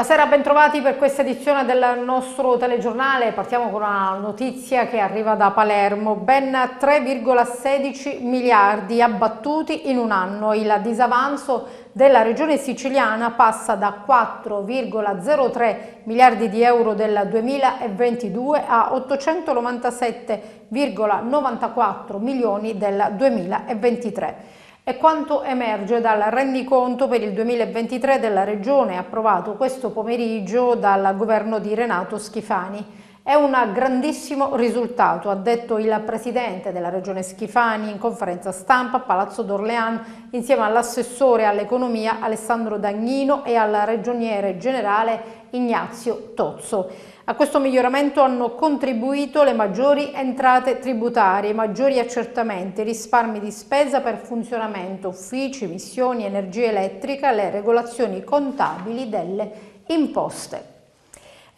Buonasera, bentrovati per questa edizione del nostro telegiornale. Partiamo con una notizia che arriva da Palermo. Ben 3,16 miliardi abbattuti in un anno. Il disavanzo della regione siciliana passa da 4,03 miliardi di euro del 2022 a 897,94 milioni del 2023. È quanto emerge dal rendiconto per il 2023 della Regione approvato questo pomeriggio dal governo di Renato Schifani. È un grandissimo risultato, ha detto il presidente della regione Schifani in conferenza stampa a Palazzo d'Orlean insieme all'assessore all'economia Alessandro Dagnino e al regioniere generale Ignazio Tozzo. A questo miglioramento hanno contribuito le maggiori entrate tributarie, maggiori accertamenti, risparmi di spesa per funzionamento, uffici, missioni, energia elettrica, le regolazioni contabili delle imposte.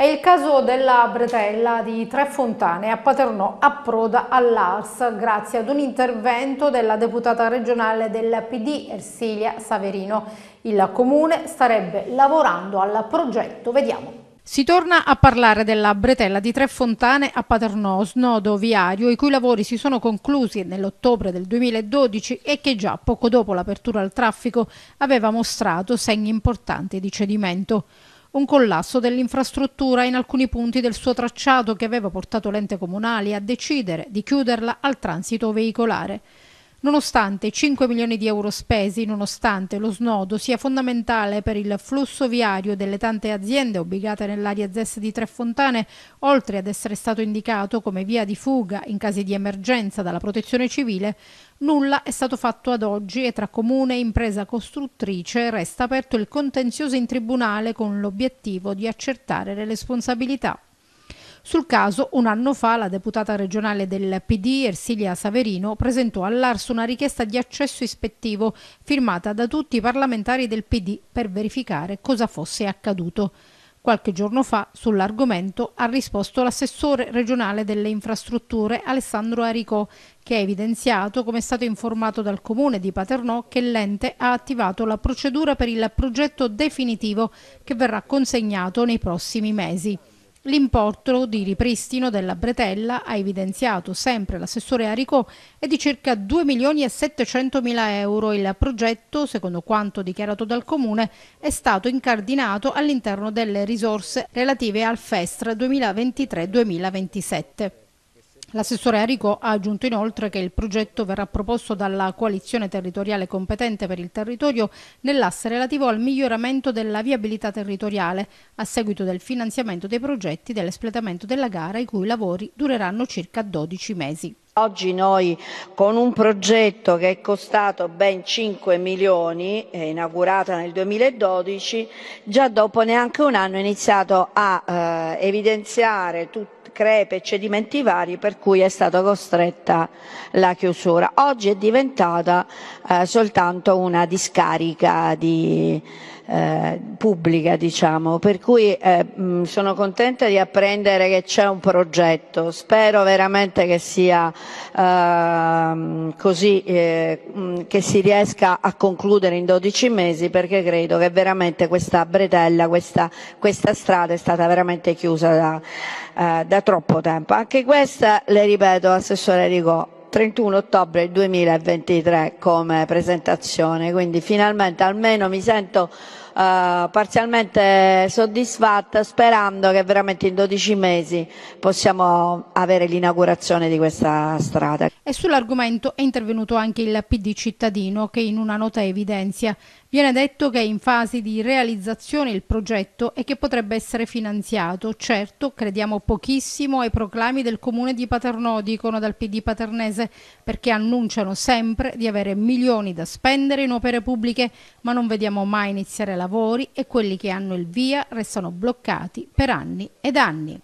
È il caso della bretella di Tre Fontane a Paternò approda all'ARS grazie ad un intervento della deputata regionale del PD Ersilia Saverino. Il comune starebbe lavorando al progetto, vediamo. Si torna a parlare della bretella di Tre Fontane a Paternò, snodo viario, i cui lavori si sono conclusi nell'ottobre del 2012 e che già poco dopo l'apertura al traffico aveva mostrato segni importanti di cedimento un collasso dell'infrastruttura in alcuni punti del suo tracciato che aveva portato l'ente comunale a decidere di chiuderla al transito veicolare. Nonostante i 5 milioni di euro spesi, nonostante lo snodo sia fondamentale per il flusso viario delle tante aziende obbligate nell'area ZES di Trefontane, oltre ad essere stato indicato come via di fuga in casi di emergenza dalla protezione civile, nulla è stato fatto ad oggi e tra comune e impresa costruttrice resta aperto il contenzioso in tribunale con l'obiettivo di accertare le responsabilità. Sul caso, un anno fa, la deputata regionale del PD, Ersilia Saverino, presentò all'Ars una richiesta di accesso ispettivo firmata da tutti i parlamentari del PD per verificare cosa fosse accaduto. Qualche giorno fa sull'argomento ha risposto l'assessore regionale delle infrastrutture Alessandro Aricò, che ha evidenziato come è stato informato dal comune di Paternò che l'ente ha attivato la procedura per il progetto definitivo che verrà consegnato nei prossimi mesi. L'importo di ripristino della bretella ha evidenziato sempre l'assessore Arico è di circa 2 milioni e 700 mila euro. Il progetto, secondo quanto dichiarato dal Comune, è stato incardinato all'interno delle risorse relative al FESTR 2023-2027. L'assessore Arico ha aggiunto inoltre che il progetto verrà proposto dalla coalizione territoriale competente per il territorio nell'asse relativo al miglioramento della viabilità territoriale a seguito del finanziamento dei progetti e dell'espletamento della gara i cui lavori dureranno circa 12 mesi. Oggi noi con un progetto che è costato ben 5 milioni, inaugurata nel 2012, già dopo neanche un anno è iniziato a eh, evidenziare tutto crepe e cedimenti vari per cui è stata costretta la chiusura. Oggi è diventata eh, soltanto una discarica di, eh, pubblica, diciamo. per cui eh, mh, sono contenta di apprendere che c'è un progetto, spero veramente che sia ehm, eh, così, mh, che si riesca a concludere in 12 mesi perché credo che veramente questa bretella, questa, questa strada è stata veramente chiusa da, eh, da troppo tempo. Anche questa, le ripeto, Assessore Rigò, 31 ottobre 2023 come presentazione, quindi finalmente almeno mi sento eh, parzialmente soddisfatta sperando che veramente in 12 mesi possiamo avere l'inaugurazione di questa strada. E sull'argomento è intervenuto anche il PD cittadino che in una nota evidenzia Viene detto che è in fase di realizzazione il progetto e che potrebbe essere finanziato. Certo, crediamo pochissimo ai proclami del comune di Paternò, dicono dal PD paternese, perché annunciano sempre di avere milioni da spendere in opere pubbliche, ma non vediamo mai iniziare lavori e quelli che hanno il via restano bloccati per anni ed anni.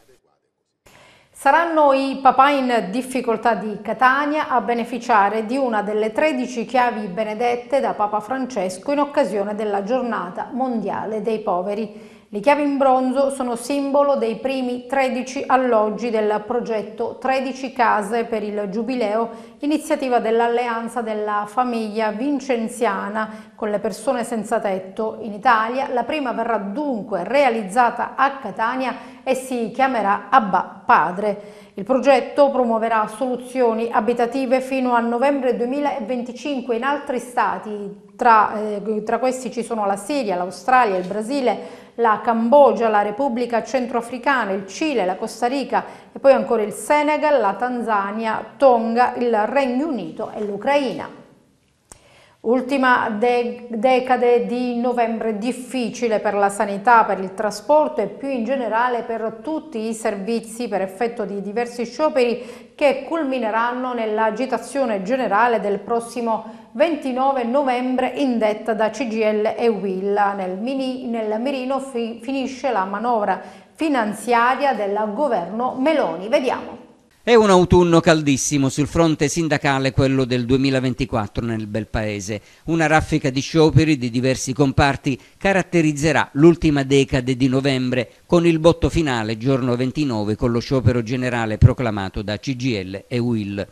Saranno i papà in difficoltà di Catania a beneficiare di una delle 13 chiavi benedette da Papa Francesco in occasione della giornata mondiale dei poveri. Le chiavi in bronzo sono simbolo dei primi 13 alloggi del progetto 13 case per il Giubileo, iniziativa dell'Alleanza della Famiglia Vincenziana con le persone senza tetto in Italia. La prima verrà dunque realizzata a Catania e si chiamerà Abba Padre. Il progetto promuoverà soluzioni abitative fino a novembre 2025 in altri stati, tra, eh, tra questi ci sono la Siria, l'Australia, il Brasile, la Cambogia, la Repubblica Centroafricana, il Cile, la Costa Rica e poi ancora il Senegal, la Tanzania, Tonga, il Regno Unito e l'Ucraina. Ultima de decade di novembre difficile per la sanità, per il trasporto e più in generale per tutti i servizi per effetto di diversi scioperi che culmineranno nell'agitazione generale del prossimo anno. 29 novembre indetta da CGL e Will. Nel, mini, nel mirino fi, finisce la manovra finanziaria del governo Meloni. Vediamo. È un autunno caldissimo sul fronte sindacale quello del 2024 nel bel paese. Una raffica di scioperi di diversi comparti caratterizzerà l'ultima decade di novembre con il botto finale giorno 29 con lo sciopero generale proclamato da CGL e UIL.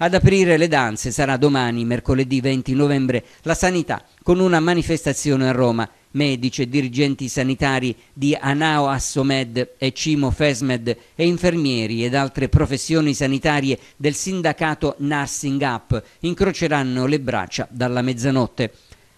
Ad aprire le danze sarà domani, mercoledì 20 novembre, la sanità con una manifestazione a Roma. Medici e dirigenti sanitari di Anao Assomed e Cimo Fesmed e infermieri ed altre professioni sanitarie del sindacato Nursing Up incroceranno le braccia dalla mezzanotte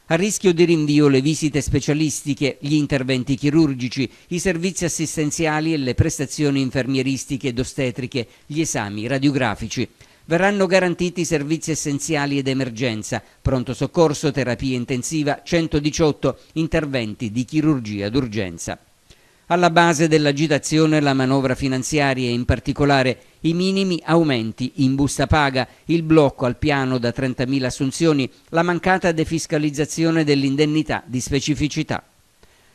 a rischio di rinvio le visite specialistiche, gli interventi chirurgici, i servizi assistenziali e le prestazioni infermieristiche ed ostetriche, gli esami radiografici verranno garantiti servizi essenziali ed emergenza, pronto soccorso, terapia intensiva, 118 interventi di chirurgia d'urgenza. Alla base dell'agitazione la manovra finanziaria e in particolare i minimi aumenti in busta paga, il blocco al piano da 30.000 assunzioni, la mancata defiscalizzazione dell'indennità di specificità.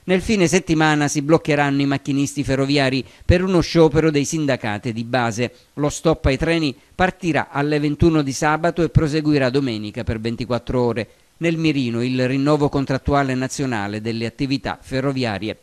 Nel fine settimana si bloccheranno i macchinisti ferroviari per uno sciopero dei sindacati di base. Lo stop ai treni partirà alle 21 di sabato e proseguirà domenica per 24 ore. Nel mirino il rinnovo contrattuale nazionale delle attività ferroviarie.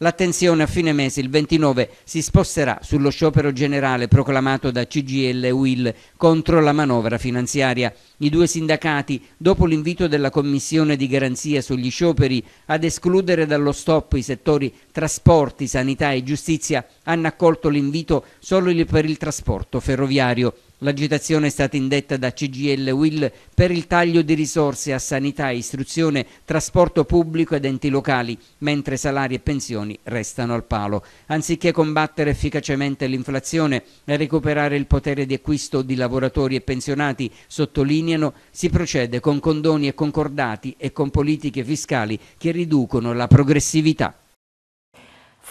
L'attenzione a fine mese, il 29, si sposterà sullo sciopero generale proclamato da CGL e UIL contro la manovra finanziaria. I due sindacati, dopo l'invito della Commissione di garanzia sugli scioperi ad escludere dallo stop i settori trasporti, sanità e giustizia, hanno accolto l'invito solo per il trasporto ferroviario. L'agitazione è stata indetta da CGL Will per il taglio di risorse a sanità, istruzione, trasporto pubblico ed enti locali, mentre salari e pensioni restano al palo. Anziché combattere efficacemente l'inflazione e recuperare il potere di acquisto di lavoratori e pensionati, sottolineano, si procede con condoni e concordati e con politiche fiscali che riducono la progressività.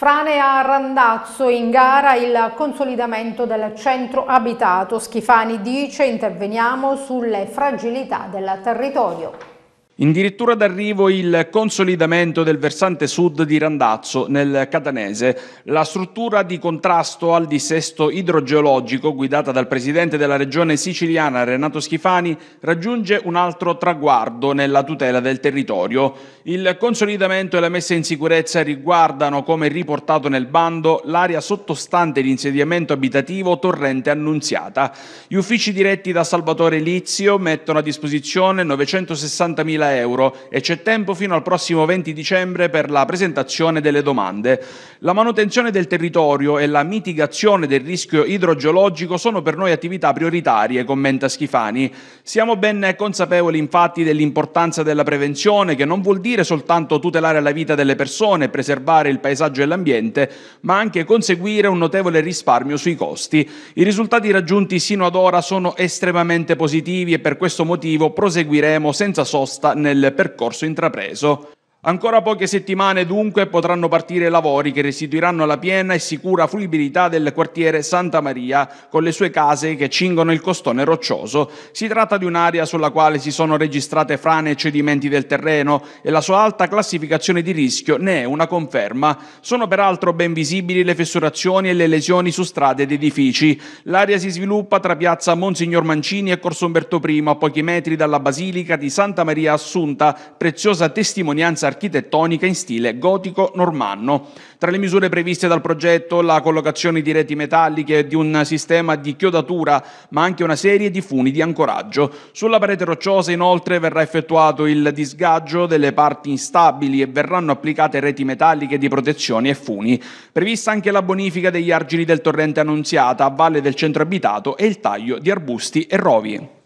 Frane a Randazzo in gara il consolidamento del centro abitato. Schifani dice interveniamo sulle fragilità del territorio. Indirittura d'arrivo il consolidamento del versante sud di Randazzo nel Catanese. La struttura di contrasto al dissesto idrogeologico guidata dal presidente della regione siciliana Renato Schifani raggiunge un altro traguardo nella tutela del territorio. Il consolidamento e la messa in sicurezza riguardano, come riportato nel bando, l'area sottostante l'insediamento abitativo Torrente Annunziata. Gli uffici diretti da Salvatore Lizio mettono a disposizione 960.000 100.000 euro e c'è tempo fino al prossimo 20 dicembre per la presentazione delle domande. La manutenzione del territorio e la mitigazione del rischio idrogeologico sono per noi attività prioritarie, commenta Schifani. Siamo ben consapevoli infatti dell'importanza della prevenzione, che non vuol dire soltanto tutelare la vita delle persone, preservare il paesaggio e l'ambiente, ma anche conseguire un notevole risparmio sui costi. I risultati raggiunti sino ad ora sono estremamente positivi e per questo motivo proseguiremo senza sosta nel percorso intrapreso. Ancora poche settimane dunque potranno partire i lavori che restituiranno la piena e sicura fruibilità del quartiere Santa Maria con le sue case che cingono il costone roccioso. Si tratta di un'area sulla quale si sono registrate frane e cedimenti del terreno e la sua alta classificazione di rischio ne è una conferma. Sono peraltro ben visibili le fessurazioni e le lesioni su strade ed edifici. L'area si sviluppa tra piazza Monsignor Mancini e Corso Umberto I a pochi metri dalla Basilica di Santa Maria Assunta, preziosa testimonianza architettonica in stile gotico-normanno. Tra le misure previste dal progetto la collocazione di reti metalliche e di un sistema di chiodatura, ma anche una serie di funi di ancoraggio. Sulla parete rocciosa inoltre verrà effettuato il disgaggio delle parti instabili e verranno applicate reti metalliche di protezione e funi. Prevista anche la bonifica degli argini del torrente Annunziata a valle del centro abitato e il taglio di arbusti e rovi.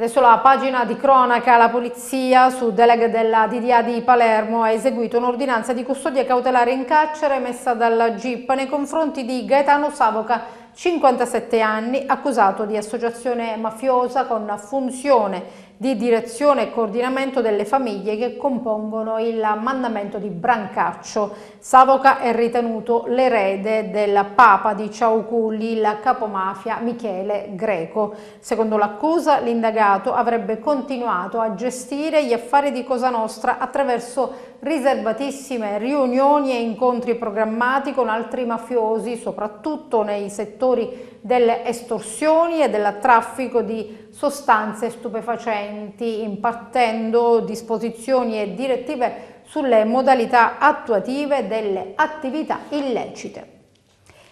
Adesso la pagina di cronaca, la polizia su delega della DDA di Palermo ha eseguito un'ordinanza di custodia cautelare in carcere messa dalla GIP nei confronti di Gaetano Savoca, 57 anni, accusato di associazione mafiosa con funzione di direzione e coordinamento delle famiglie che compongono il mandamento di Brancaccio. Savoca è ritenuto l'erede del Papa di Ciauculli, il capomafia Michele Greco. Secondo l'accusa, l'indagato avrebbe continuato a gestire gli affari di Cosa Nostra attraverso riservatissime riunioni e incontri programmati con altri mafiosi, soprattutto nei settori delle estorsioni e del traffico di sostanze stupefacenti enti impartendo disposizioni e direttive sulle modalità attuative delle attività illecite.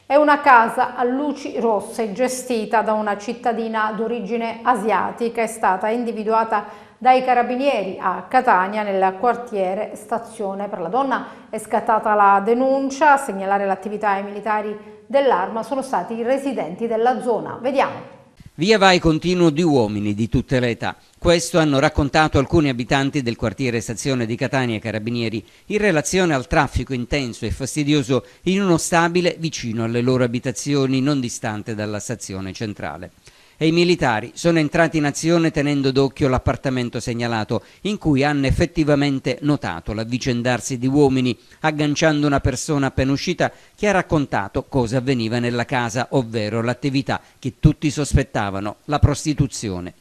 È una casa a luci rosse gestita da una cittadina d'origine asiatica, è stata individuata dai carabinieri a Catania nel quartiere Stazione per la donna. È scattata la denuncia, a segnalare l'attività ai militari dell'arma sono stati i residenti della zona. Vediamo. Via vai continuo di uomini di tutte le età. Questo hanno raccontato alcuni abitanti del quartiere stazione di Catania Carabinieri in relazione al traffico intenso e fastidioso in uno stabile vicino alle loro abitazioni non distante dalla stazione centrale e i militari sono entrati in azione tenendo d'occhio l'appartamento segnalato, in cui hanno effettivamente notato l'avvicendarsi di uomini, agganciando una persona appena uscita che ha raccontato cosa avveniva nella casa, ovvero l'attività che tutti sospettavano, la prostituzione.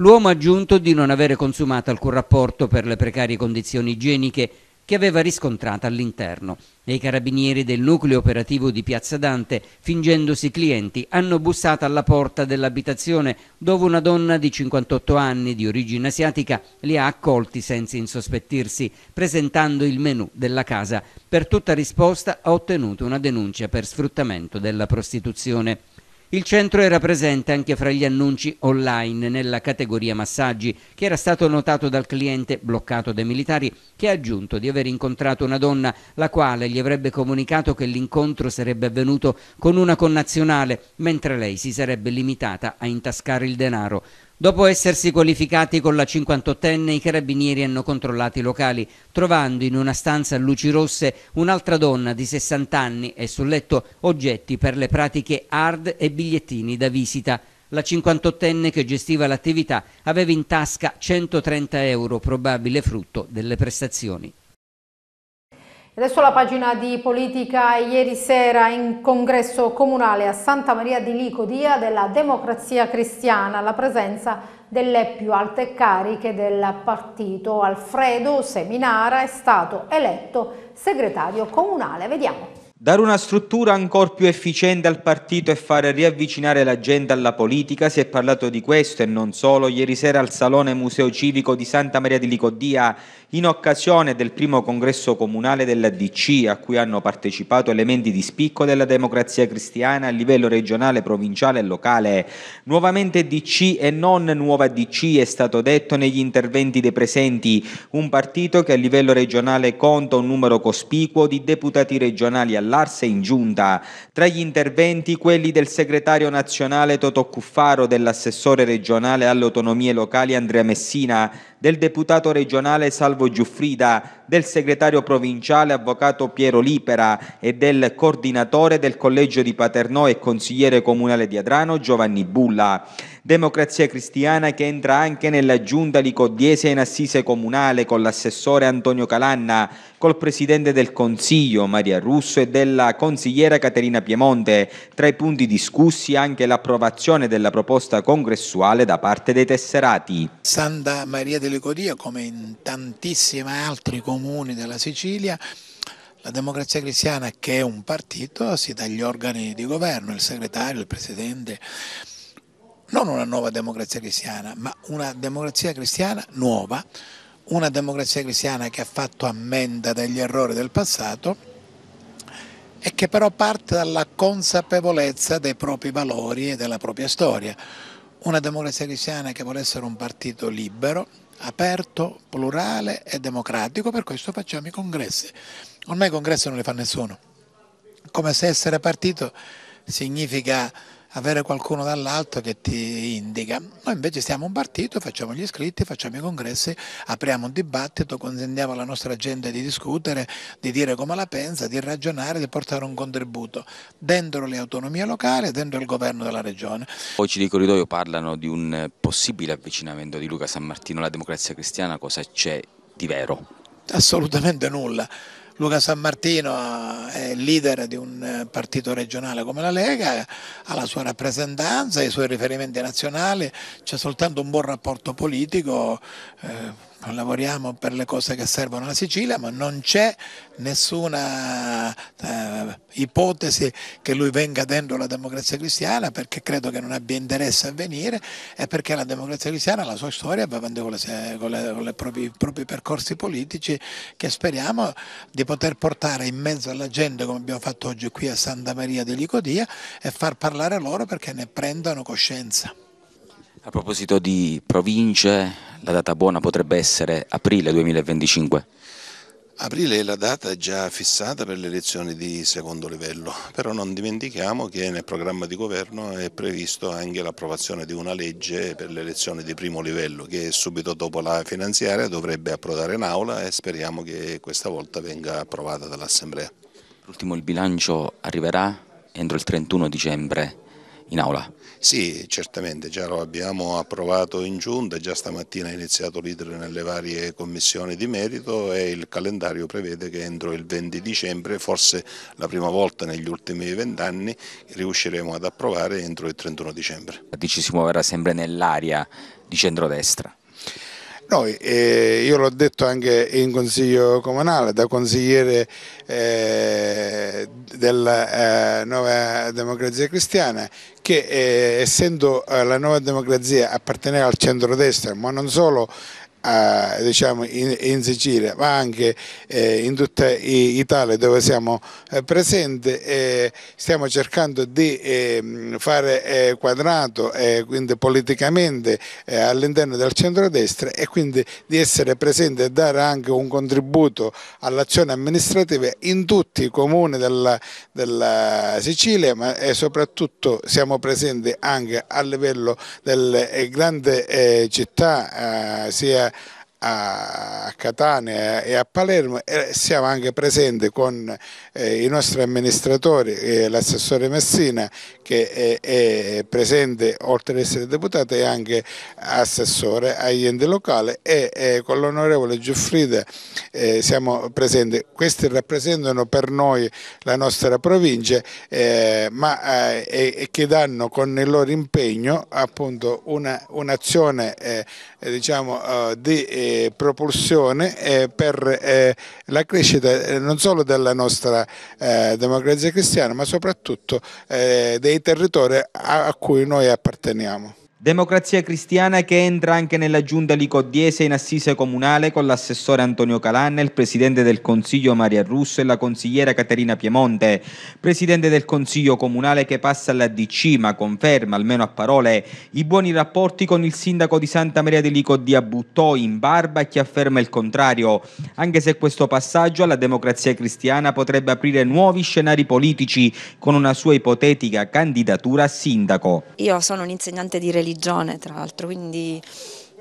L'uomo ha aggiunto di non avere consumato alcun rapporto per le precarie condizioni igieniche che aveva riscontrata all'interno. E i carabinieri del nucleo operativo di Piazza Dante, fingendosi clienti, hanno bussato alla porta dell'abitazione dove una donna di 58 anni di origine asiatica li ha accolti senza insospettirsi, presentando il menù della casa. Per tutta risposta ha ottenuto una denuncia per sfruttamento della prostituzione. Il centro era presente anche fra gli annunci online nella categoria massaggi, che era stato notato dal cliente bloccato dai militari, che ha aggiunto di aver incontrato una donna, la quale gli avrebbe comunicato che l'incontro sarebbe avvenuto con una connazionale, mentre lei si sarebbe limitata a intascare il denaro. Dopo essersi qualificati con la 58enne, i carabinieri hanno controllato i locali, trovando in una stanza a luci rosse un'altra donna di 60 anni e sul letto oggetti per le pratiche hard e bigliettini da visita. La 58enne che gestiva l'attività aveva in tasca 130 euro, probabile frutto delle prestazioni. Adesso la pagina di politica ieri sera in congresso comunale a Santa Maria di Licodia della Democrazia Cristiana, la presenza delle più alte cariche del partito. Alfredo Seminara è stato eletto segretario comunale. Vediamo. Dare una struttura ancora più efficiente al partito e fare riavvicinare la gente alla politica, si è parlato di questo e non solo. Ieri sera al Salone Museo Civico di Santa Maria di Licodia in occasione del primo congresso comunale della DC a cui hanno partecipato elementi di spicco della democrazia cristiana a livello regionale, provinciale e locale. Nuovamente DC e non nuova DC è stato detto negli interventi dei presenti, un partito che a livello regionale conta un numero cospicuo di deputati regionali all'Arse in giunta. Tra gli interventi quelli del segretario nazionale Toto Cuffaro, dell'assessore regionale alle autonomie locali Andrea Messina, del deputato regionale Salvo Salvo Giuffrida, del segretario provinciale avvocato Piero Lipera e del coordinatore del collegio di Paternò e consigliere comunale di Adrano Giovanni Bulla. Democrazia Cristiana che entra anche nella giunta licodiese in assise comunale con l'assessore Antonio Calanna, col presidente del Consiglio Maria Russo e della consigliera Caterina Piemonte. Tra i punti discussi anche l'approvazione della proposta congressuale da parte dei tesserati. Santa Maria delle Codie, come in tantissimi altri comuni della Sicilia, la democrazia cristiana, che è un partito, si dà gli organi di governo, il segretario, il presidente, non una nuova democrazia cristiana, ma una democrazia cristiana nuova, una democrazia cristiana che ha fatto ammenda degli errori del passato e che però parte dalla consapevolezza dei propri valori e della propria storia. Una democrazia cristiana che vuole essere un partito libero, aperto, plurale e democratico, per questo facciamo i congressi. Ormai i congressi non li fa nessuno, come se essere partito significa avere qualcuno dall'alto che ti indica. Noi invece siamo un partito, facciamo gli iscritti, facciamo i congressi, apriamo un dibattito, consentiamo alla nostra gente di discutere, di dire come la pensa, di ragionare, di portare un contributo dentro le autonomie locali e dentro il governo della regione. Voci di corridoio parlano di un possibile avvicinamento di Luca San Martino alla democrazia cristiana, cosa c'è di vero? Assolutamente nulla. Luca San Martino eh, è leader di un eh, partito regionale come la Lega, ha la sua rappresentanza, i suoi riferimenti nazionali, c'è soltanto un buon rapporto politico. Eh, non lavoriamo per le cose che servono alla Sicilia, ma non c'è nessuna eh, ipotesi che lui venga dentro la democrazia cristiana perché credo che non abbia interesse a venire e perché la democrazia cristiana, la sua storia va avanti con, le, con, le, con le proprie, i propri percorsi politici che speriamo di poter portare in mezzo alla gente come abbiamo fatto oggi qui a Santa Maria degli Codia e far parlare loro perché ne prendano coscienza. A proposito di province, la data buona potrebbe essere aprile 2025? Aprile è la data già fissata per le elezioni di secondo livello, però non dimentichiamo che nel programma di governo è previsto anche l'approvazione di una legge per le elezioni di primo livello che subito dopo la finanziaria dovrebbe approdare in aula e speriamo che questa volta venga approvata dall'Assemblea. L'ultimo il bilancio arriverà entro il 31 dicembre in aula. Sì, certamente, già lo abbiamo approvato in giunta, già stamattina è iniziato l'iter nelle varie commissioni di merito e il calendario prevede che entro il 20 dicembre, forse la prima volta negli ultimi vent'anni, riusciremo ad approvare entro il 31 dicembre. Dici si muoverà sempre nell'area di centrodestra. Noi, eh, io l'ho detto anche in consiglio comunale, da consigliere eh, della eh, Nuova Democrazia Cristiana, che eh, essendo eh, la Nuova Democrazia appartenere al centro-destra, ma non solo eh, diciamo in, in, Sicilia ma anche eh, in tutta Italia dove siamo eh, presenti stiamo cercando di ehm, fare eh, quadrato eh, quindi politicamente all'interno del centrodestra e quindi di essere presenti e dare anche un contributo all'azione amministrativa in tutti i comuni della, della Sicilia ma soprattutto siamo presenti anche a livello delle grandi città sia a Catania e a Palermo e siamo anche presenti con eh, i nostri amministratori, eh, l'assessore Messina che è, è, presente oltre ad essere deputato è anche assessore agli enti locali e eh, con l'onorevole Giuffrida eh, siamo presenti. Questi rappresentano per noi la nostra provincia eh, ma eh, e, che danno con il loro impegno appunto un'azione una diciamo, di e propulsione eh, per eh, la crescita eh, non solo della nostra democrazia cristiana ma soprattutto dei territori a cui noi apparteniamo. Democrazia Cristiana che entra anche nella giunta licodiese in assise comunale con l'assessore Antonio Calanna, il presidente del Consiglio Maria Russo e la consigliera Caterina Piemonte, presidente del Consiglio comunale che passa alla DC ma conferma, almeno a parole, i buoni rapporti con il sindaco di Santa Maria di Licodia Buttò in barba chi afferma il contrario, anche se questo passaggio alla Democrazia Cristiana potrebbe aprire nuovi scenari politici con una sua ipotetica candidatura a sindaco. Io sono un insegnante di religione religione tra l'altro, quindi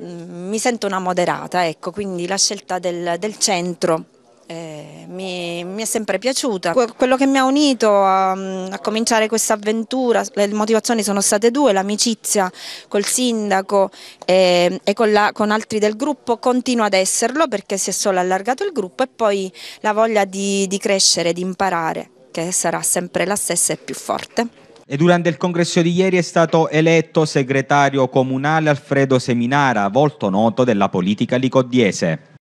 mm, mi sento una moderata, ecco, quindi la scelta del, del centro eh, mi, mi, è sempre piaciuta. Quello che mi ha unito a, mm, a cominciare questa avventura, le motivazioni sono state due, l'amicizia col sindaco e, eh, e con, la, con, altri del gruppo continua ad esserlo perché si è solo allargato il gruppo e poi la voglia di, di crescere, di imparare, che sarà sempre la stessa e più forte. E durante il congresso di ieri è stato eletto segretario comunale Alfredo Seminara, volto noto della politica licodiese.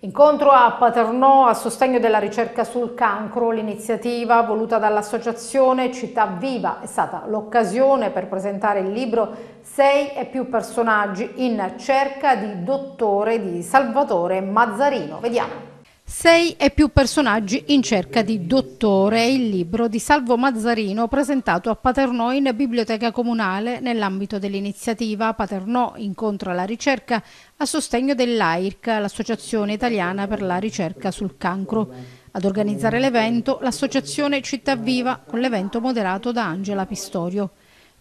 Incontro a Paternò a sostegno della ricerca sul cancro, l'iniziativa voluta dall'associazione Città Viva è stata l'occasione per presentare il libro Sei e più personaggi in cerca di dottore di Salvatore Mazzarino. Vediamo. Sei e più personaggi in cerca di dottore è il libro di Salvo Mazzarino presentato a Paternò in Biblioteca Comunale nell'ambito dell'iniziativa Paternò incontro alla ricerca a sostegno dell'AIRC, l'Associazione Italiana per la Ricerca sul Cancro. Ad organizzare l'evento l'Associazione Città Viva con l'evento moderato da Angela Pistorio.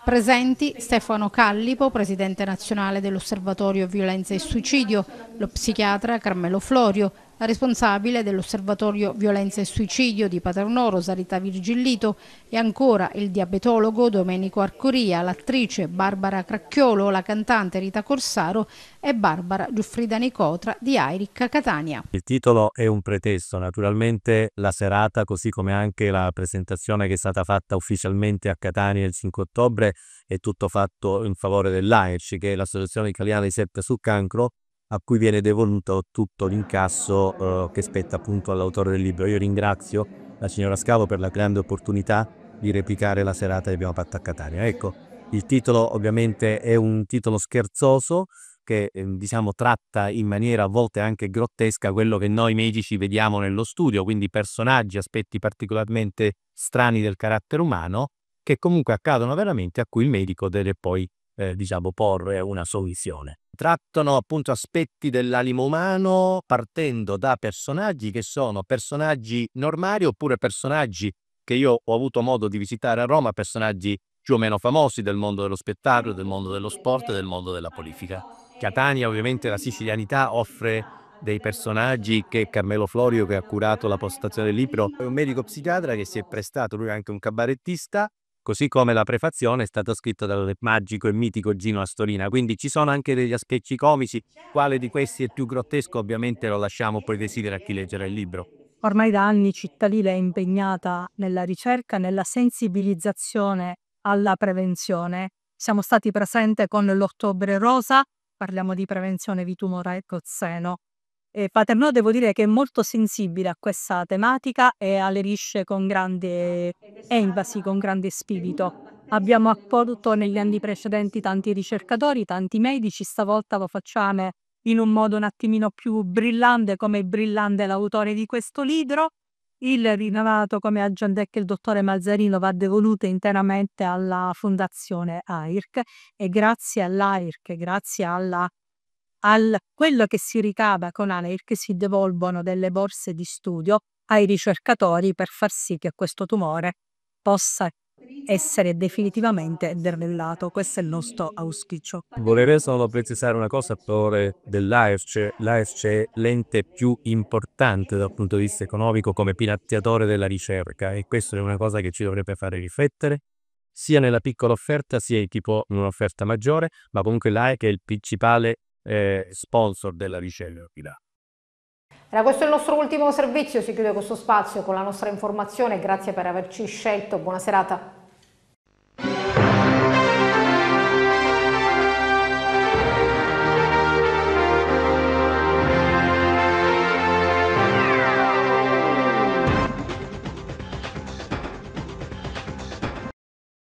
Presenti Stefano Callipo, presidente nazionale dell'Osservatorio Violenza e Suicidio, lo psichiatra Carmelo Florio, la responsabile dell'osservatorio violenza e suicidio di Paternò, Rosarita Virgillito, e ancora il diabetologo Domenico Arcoria, l'attrice Barbara Cracchiolo, la cantante Rita Corsaro e Barbara Giuffrida Nicotra di Airic Catania. Il titolo è un pretesto, naturalmente la serata, così come anche la presentazione che è stata fatta ufficialmente a Catania il 5 ottobre, è tutto fatto in favore dell'AIRC, che è l'Associazione Italiana di Sette su Cancro, a cui viene devoluto tutto l'incasso eh, che spetta appunto all'autore del libro. Io ringrazio la signora Scavo per la grande opportunità di replicare la serata che abbiamo fatto a Catania. Ecco, il titolo ovviamente è un titolo scherzoso che ehm, diciamo tratta in maniera a volte anche grottesca quello che noi medici vediamo nello studio, quindi personaggi, aspetti particolarmente strani del carattere umano che comunque accadono veramente a cui il medico deve poi eh, diciamo porre una soluzione trattano appunto aspetti dell'animo umano partendo da personaggi che sono personaggi normali oppure personaggi che io ho avuto modo di visitare a Roma, personaggi più o meno famosi del mondo dello spettacolo, del mondo dello sport e del mondo della politica. Catania, ovviamente la sicilianità offre dei personaggi che Carmelo Florio, che ha curato la postazione del libro, è un medico psichiatra che si è prestato, lui è anche un cabarettista, così come la prefazione è stata scritta dal magico e mitico Gino Astorina, quindi ci sono anche degli aspetti comici, quale di questi è più grottesco ovviamente lo lasciamo poi decidere a chi leggerà il libro. Ormai da anni Cittadina è impegnata nella ricerca, nella sensibilizzazione alla prevenzione. Siamo stati presenti con l'Ottobre Rosa, parliamo di prevenzione di tumore e cozzeno. Eh, Paternò devo dire che è molto sensibile a questa tematica e aderisce con grande enfasi, con grande spirito. Abbiamo accolto negli anni precedenti tanti ricercatori, tanti medici, stavolta lo facciamo in un modo un attimino più brillante, come brillante l'autore di questo libro. Il rinnovato, come ha già detto il dottore Mazzarino, va devoluto interamente alla Fondazione AIRC e grazie all'AIRC, grazie alla al quello che si ricava con che si devolvono delle borse di studio ai ricercatori per far sì che questo tumore possa essere definitivamente dermellato. Questo è il nostro auspicio. Vorrei solo precisare una cosa a favore dell'AIRC. L'AIRC è l'ente più importante dal punto di vista economico come pilatiatore della ricerca e questa è una cosa che ci dovrebbe fare riflettere sia nella piccola offerta sia in tipo un'offerta maggiore, ma comunque l'AIRC è il principale eh, sponsor della ricerca. Era questo il nostro ultimo servizio, si chiude questo spazio con la nostra informazione, grazie per averci scelto, buona serata.